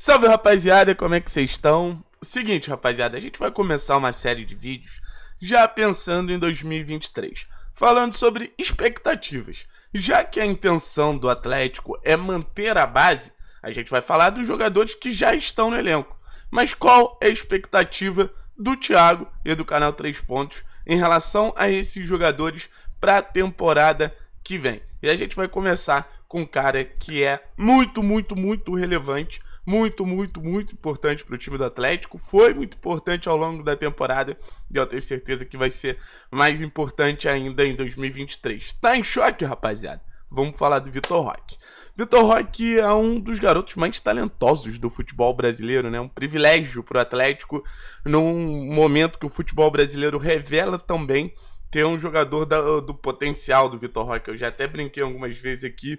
Salve rapaziada, como é que vocês estão? Seguinte rapaziada, a gente vai começar uma série de vídeos já pensando em 2023, falando sobre expectativas. Já que a intenção do Atlético é manter a base, a gente vai falar dos jogadores que já estão no elenco. Mas qual é a expectativa do Thiago e do canal 3 Pontos em relação a esses jogadores para a temporada que vem? E a gente vai começar com um cara que é muito, muito, muito relevante muito, muito, muito importante para o time do Atlético. Foi muito importante ao longo da temporada e eu tenho certeza que vai ser mais importante ainda em 2023. Tá em choque, rapaziada? Vamos falar do Vitor Roque. Vitor Roque é um dos garotos mais talentosos do futebol brasileiro, né? Um privilégio para o Atlético num momento que o futebol brasileiro revela também ter um jogador da, do potencial do Vitor Roque. Eu já até brinquei algumas vezes aqui.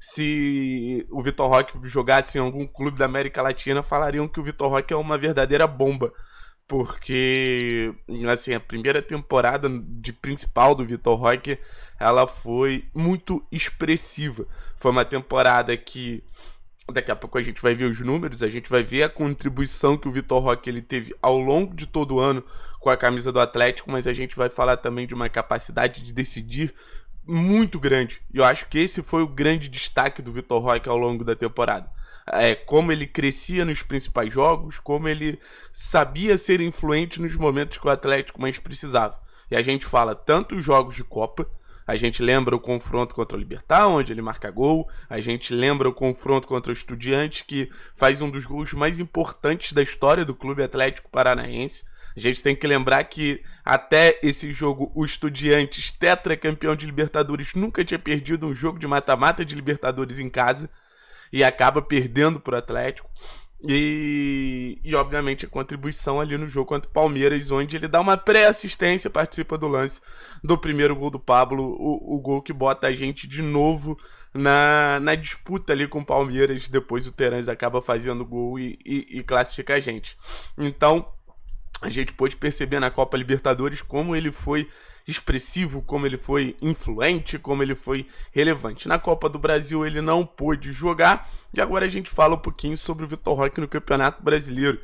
Se o Vitor Roque jogasse em algum clube da América Latina, falariam que o Vitor Roque é uma verdadeira bomba. Porque, assim, a primeira temporada de principal do Vitor Roque, ela foi muito expressiva. Foi uma temporada que Daqui a pouco a gente vai ver os números, a gente vai ver a contribuição que o Vitor Roque ele teve ao longo de todo o ano com a camisa do Atlético, mas a gente vai falar também de uma capacidade de decidir muito grande. E eu acho que esse foi o grande destaque do Vitor Roque ao longo da temporada. É, como ele crescia nos principais jogos, como ele sabia ser influente nos momentos que o Atlético mais precisava. E a gente fala tanto os jogos de Copa, a gente lembra o confronto contra o Libertar, onde ele marca gol. A gente lembra o confronto contra o Estudiante, que faz um dos gols mais importantes da história do Clube Atlético Paranaense. A gente tem que lembrar que até esse jogo, o Estudiantes, tetracampeão de Libertadores, nunca tinha perdido um jogo de mata-mata de Libertadores em casa e acaba perdendo para o Atlético. E, e, obviamente a contribuição ali no jogo contra o Palmeiras, onde ele dá uma pré-assistência, participa do lance do primeiro gol do Pablo, o, o, gol que bota a gente de novo na, na disputa ali com o Palmeiras. Depois o Terãs acaba fazendo gol e, e, e classifica a gente. Então a gente pôde perceber na Copa Libertadores como ele foi expressivo, como ele foi influente, como ele foi relevante. Na Copa do Brasil ele não pôde jogar e agora a gente fala um pouquinho sobre o Vitor Roque no Campeonato Brasileiro.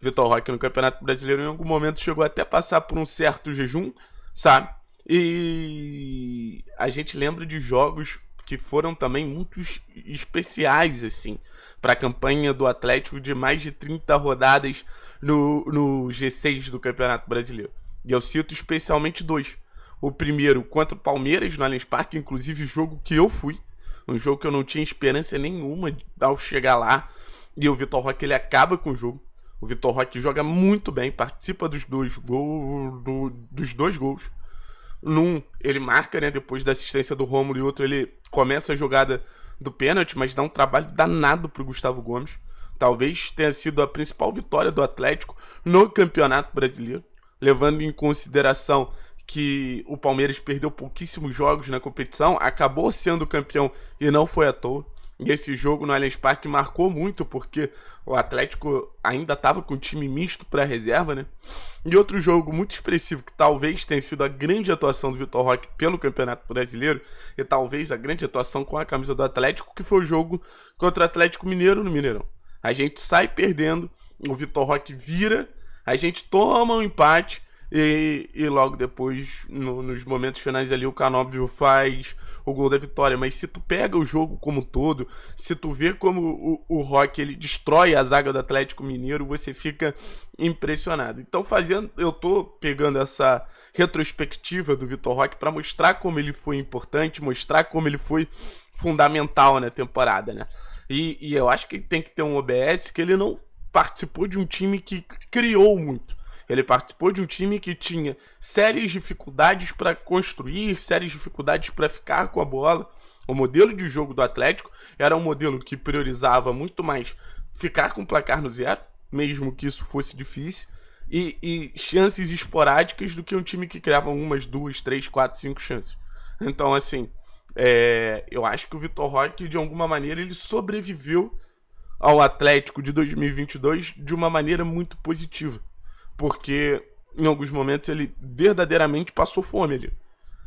O Vitor Roque no Campeonato Brasileiro em algum momento chegou até a passar por um certo jejum, sabe? E a gente lembra de jogos que foram também muito especiais assim para a campanha do Atlético de mais de 30 rodadas no, no G6 do Campeonato Brasileiro. E eu cito especialmente dois. O primeiro contra o Palmeiras no Allianz Parque, inclusive jogo que eu fui. Um jogo que eu não tinha esperança nenhuma ao chegar lá. E o Vitor Roque ele acaba com o jogo. O Vitor Roque joga muito bem, participa dos dois gols. Do, dos dois gols. Num, ele marca, né? Depois da assistência do Romulo e outro, ele começa a jogada do pênalti, mas dá um trabalho danado pro Gustavo Gomes. Talvez tenha sido a principal vitória do Atlético no Campeonato Brasileiro, levando em consideração que o Palmeiras perdeu pouquíssimos jogos na competição, acabou sendo campeão e não foi à toa. E esse jogo no Allianz Parque marcou muito, porque o Atlético ainda estava com time misto para reserva, né? E outro jogo muito expressivo, que talvez tenha sido a grande atuação do Vitor Roque pelo Campeonato Brasileiro, e talvez a grande atuação com a camisa do Atlético, que foi o jogo contra o Atlético Mineiro no Mineirão. A gente sai perdendo, o Vitor Roque vira, a gente toma um empate, e, e logo depois, no, nos momentos finais ali, o Canóbio faz o gol da vitória. Mas se tu pega o jogo como todo, se tu vê como o, o Rock ele destrói a zaga do Atlético Mineiro, você fica impressionado. Então, fazendo, eu tô pegando essa retrospectiva do Vitor Rock para mostrar como ele foi importante, mostrar como ele foi fundamental na temporada, né? E, e eu acho que tem que ter um OBS que ele não participou de um time que criou muito. Ele participou de um time que tinha sérias dificuldades para construir, sérias dificuldades para ficar com a bola. O modelo de jogo do Atlético era um modelo que priorizava muito mais ficar com o placar no zero, mesmo que isso fosse difícil, e, e chances esporádicas do que um time que criava umas, duas, três, quatro, cinco chances. Então, assim, é, eu acho que o Vitor Roque, de alguma maneira, ele sobreviveu ao Atlético de 2022 de uma maneira muito positiva porque em alguns momentos ele verdadeiramente passou fome ali.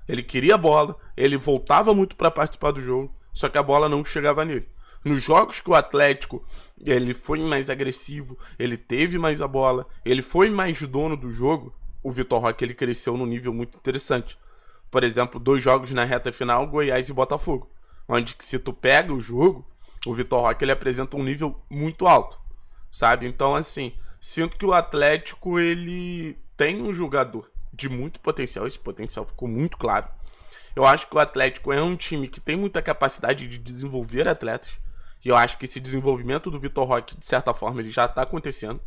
Ele queria a bola, ele voltava muito para participar do jogo, só que a bola não chegava nele. Nos jogos que o Atlético ele foi mais agressivo, ele teve mais a bola, ele foi mais dono do jogo, o Vitor Roque ele cresceu num nível muito interessante. Por exemplo, dois jogos na reta final, Goiás e Botafogo, onde que se tu pega o jogo, o Vitor Roque ele apresenta um nível muito alto, sabe? Então assim, sinto que o Atlético ele tem um jogador de muito potencial, esse potencial ficou muito claro. Eu acho que o Atlético é um time que tem muita capacidade de desenvolver atletas. E eu acho que esse desenvolvimento do Vitor Roque, de certa forma, ele já está acontecendo.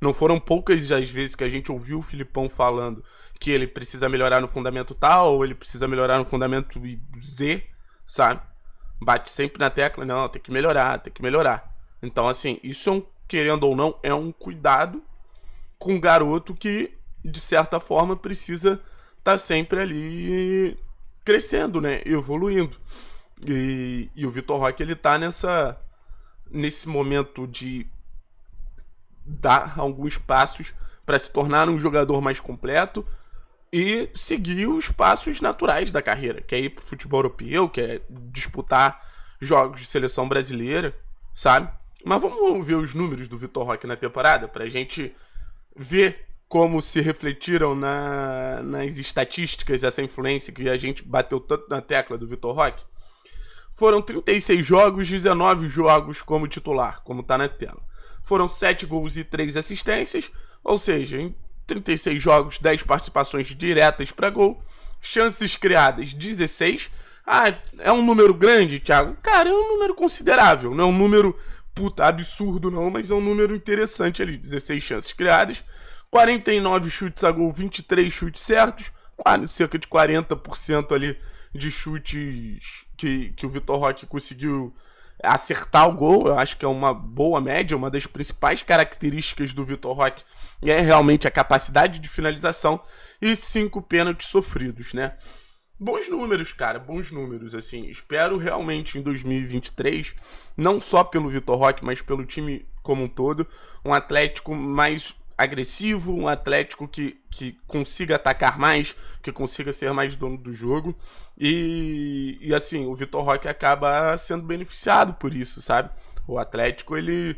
Não foram poucas as vezes que a gente ouviu o Filipão falando que ele precisa melhorar no fundamento tal, ou ele precisa melhorar no fundamento Z, sabe? Bate sempre na tecla, não, tem que melhorar, tem que melhorar. Então, assim, isso é um querendo ou não, é um cuidado com um garoto que, de certa forma, precisa estar tá sempre ali crescendo, né? Evoluindo. E, e o Vitor Roque, ele tá nessa, nesse momento de dar alguns passos para se tornar um jogador mais completo e seguir os passos naturais da carreira, que é ir pro futebol europeu, que é disputar jogos de seleção brasileira, sabe? Mas vamos ver os números do Vitor Roque na temporada para a gente ver como se refletiram na, nas estatísticas essa influência que a gente bateu tanto na tecla do Vitor Roque. Foram 36 jogos, 19 jogos como titular, como está na tela. Foram 7 gols e 3 assistências, ou seja, em 36 jogos, 10 participações diretas para gol, chances criadas 16. Ah, é um número grande, Thiago? Cara, é um número considerável, não é um número puta, absurdo não, mas é um número interessante ali. 16 chances criadas, 49 chutes a gol, 23 chutes certos, quase cerca de 40% ali de chutes que, que o Vitor Roque conseguiu acertar o gol. Eu acho que é uma boa média, uma das principais características do Vitor Roque é realmente a capacidade de finalização e cinco pênaltis sofridos, né? bons números, cara, bons números, assim. Espero realmente em 2023, não só pelo Vitor Roque, mas pelo time como um todo, um Atlético mais agressivo, um Atlético que, que consiga atacar mais, que consiga ser mais dono do jogo. E, e assim, o Vitor Roque acaba sendo beneficiado por isso, sabe? O Atlético, ele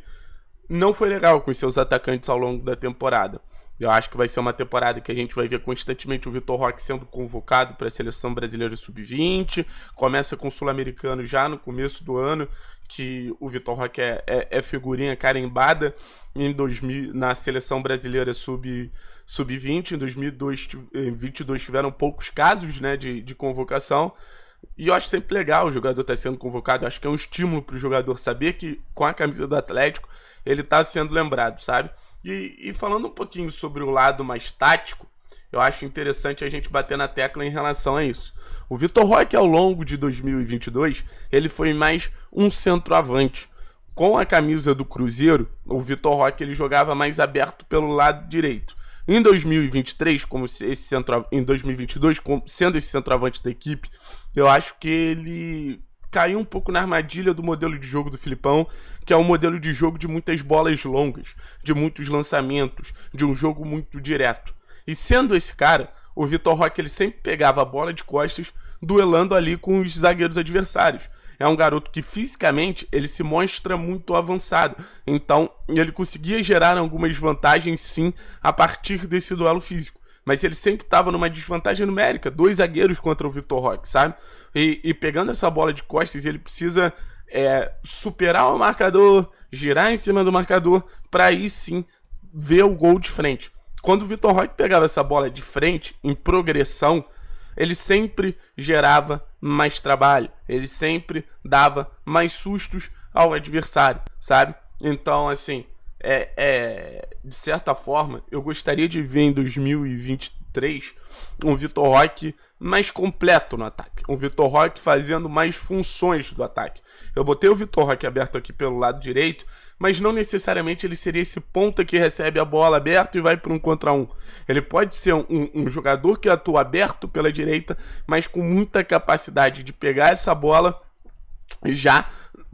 não foi legal com seus atacantes ao longo da temporada. Eu acho que vai ser uma temporada que a gente vai ver constantemente o Vitor Roque sendo convocado para a seleção brasileira sub-20. Começa com o Sul-Americano já no começo do ano, que o Vitor Roque é, é, é figurinha carimbada em 2000, na seleção brasileira sub-20. Sub em 2022 tiveram poucos casos né, de, de convocação. E eu acho sempre legal o jogador estar tá sendo convocado. Eu acho que é um estímulo para o jogador saber que com a camisa do Atlético ele está sendo lembrado, sabe? E, e falando um pouquinho sobre o lado mais tático, eu acho interessante a gente bater na tecla em relação a isso. O Vitor Roque, ao longo de 2022, ele foi mais um centroavante. Com a camisa do Cruzeiro, o Vitor Roque ele jogava mais aberto pelo lado direito. Em 2023, como esse centro, em 2022, sendo esse centroavante da equipe, eu acho que ele caiu um pouco na armadilha do modelo de jogo do Filipão, que é um modelo de jogo de muitas bolas longas, de muitos lançamentos, de um jogo muito direto. E sendo esse cara, o Vitor Roque ele sempre pegava a bola de costas, duelando ali com os zagueiros adversários. É um garoto que fisicamente ele se mostra muito avançado, então ele conseguia gerar algumas vantagens sim a partir desse duelo físico mas ele sempre estava numa desvantagem numérica, dois zagueiros contra o Vitor Roque, sabe? E, e pegando essa bola de costas, ele precisa é, superar o marcador, girar em cima do marcador, para aí sim ver o gol de frente. Quando o Vitor Roque pegava essa bola de frente, em progressão, ele sempre gerava mais trabalho, ele sempre dava mais sustos ao adversário, sabe? Então, assim, é, é, de certa forma, eu gostaria de ver em 2023 um Vitor Roque mais completo no ataque. Um Vitor Roque fazendo mais funções do ataque. Eu botei o Vitor Roque aberto aqui pelo lado direito, mas não necessariamente ele seria esse ponta que recebe a bola aberto e vai para um contra um. Ele pode ser um, um, um, jogador que atua aberto pela direita, mas com muita capacidade de pegar essa bola já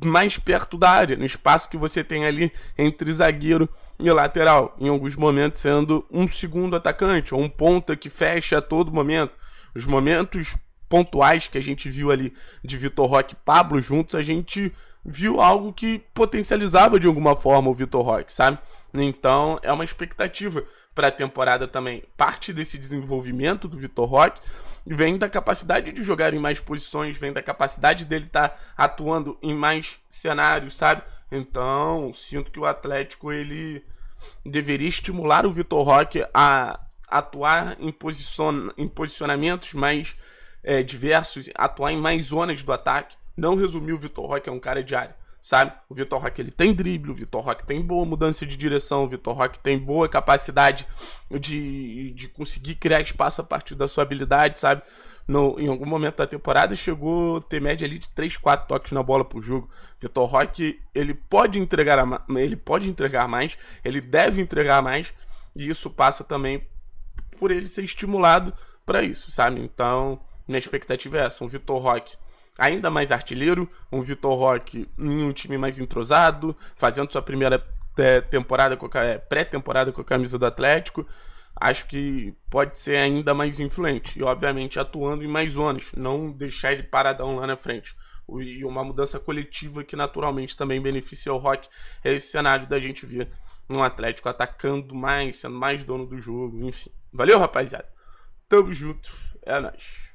mais perto da área, no espaço que você tem ali entre zagueiro e lateral, em alguns momentos sendo um segundo atacante ou um ponta que fecha a todo momento. Os momentos pontuais que a gente viu ali de Vitor Roque e Pablo juntos, a gente viu algo que potencializava de alguma forma o Vitor Roque, sabe? Então é uma expectativa para a temporada também. Parte desse desenvolvimento do Vitor Roque vem da capacidade de jogar em mais posições, vem da capacidade dele estar tá atuando em mais cenários, sabe? Então, sinto que o Atlético ele deveria estimular o Vitor Roque a atuar em, posicion... em posicionamentos mais é, diversos, atuar em mais zonas do ataque. Não resumir o Vitor Roque é um cara de área sabe? O Vitor Roque ele tem drible, o Vitor Roque tem boa mudança de direção, o Vitor Roque tem boa capacidade de, de conseguir criar espaço a partir da sua habilidade, sabe? No, em algum momento da temporada chegou a ter média ali de 3, 4 toques na bola por jogo. Vitor Roque, ele pode entregar ele pode entregar mais, ele deve entregar mais, e isso passa também por ele ser estimulado para isso, sabe? Então, minha expectativa é essa, o Vitor Roque ainda mais artilheiro, um Vitor Roque em um time mais entrosado, fazendo sua primeira é, temporada é, pré-temporada com a camisa do Atlético, acho que pode ser ainda mais influente e obviamente atuando em mais zonas, não deixar ele paradão lá na frente. E uma mudança coletiva que naturalmente também beneficia o Rock. É esse cenário da gente ver um Atlético atacando mais, sendo mais dono do jogo, enfim. Valeu, rapaziada. Tamo junto. É nóis.